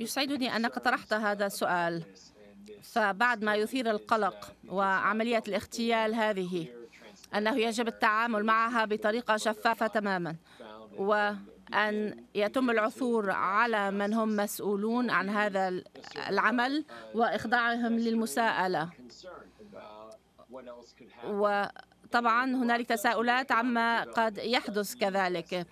يسعدني أنك طرحت هذا السؤال فبعد ما يثير القلق وعملية الاغتيال هذه أنه يجب التعامل معها بطريقة شفافة تماما وأن يتم العثور على من هم مسؤولون عن هذا العمل وإخضاعهم للمساءلة وطبعا هنالك تساؤلات عما قد يحدث كذلك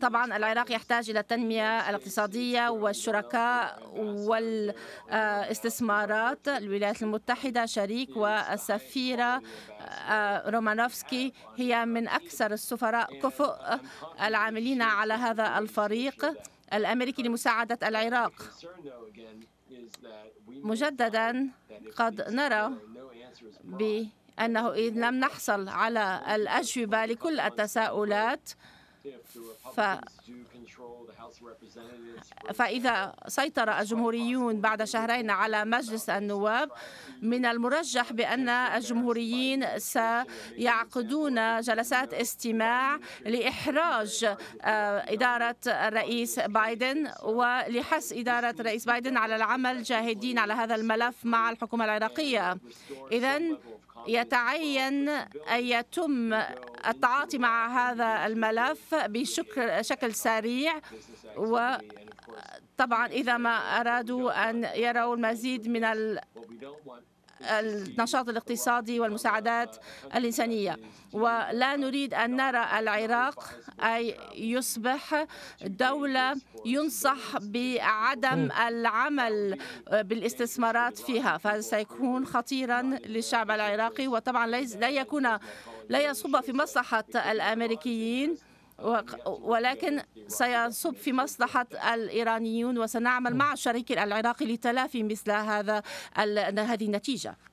طبعا العراق يحتاج إلى التنمية الاقتصادية والشركاء والاستثمارات الولايات المتحدة شريك والسفيرة آه، رومانوفسكي هي من أكثر السفراء كفؤ العاملين على هذا الفريق الأمريكي لمساعدة العراق مجددا قد نرى بأنه إذ لم نحصل على الأجوبة لكل التساؤلات ف... فإذا سيطر الجمهوريون بعد شهرين على مجلس النواب من المرجح بأن الجمهوريين سيعقدون جلسات استماع لإحراج آه، إدارة الرئيس بايدن ولحث إدارة الرئيس بايدن على العمل جاهدين على هذا الملف مع الحكومة العراقية إذا يتعين أن يتم التعاطي مع هذا الملف بشكل سريع و طبعا إذا ما أرادوا أن يروا المزيد من النشاط الاقتصادي والمساعدات الإنسانية ولا نريد أن نرى العراق أي يصبح دولة ينصح بعدم العمل بالاستثمارات فيها فهذا سيكون خطيرا للشعب العراقي وطبعا لا يكون لا يصب في مصلحة الأمريكيين ولكن سيصب في مصلحة الإيرانيون وسنعمل مع الشريك العراقي لتلافي مثل هذا هذه النتيجة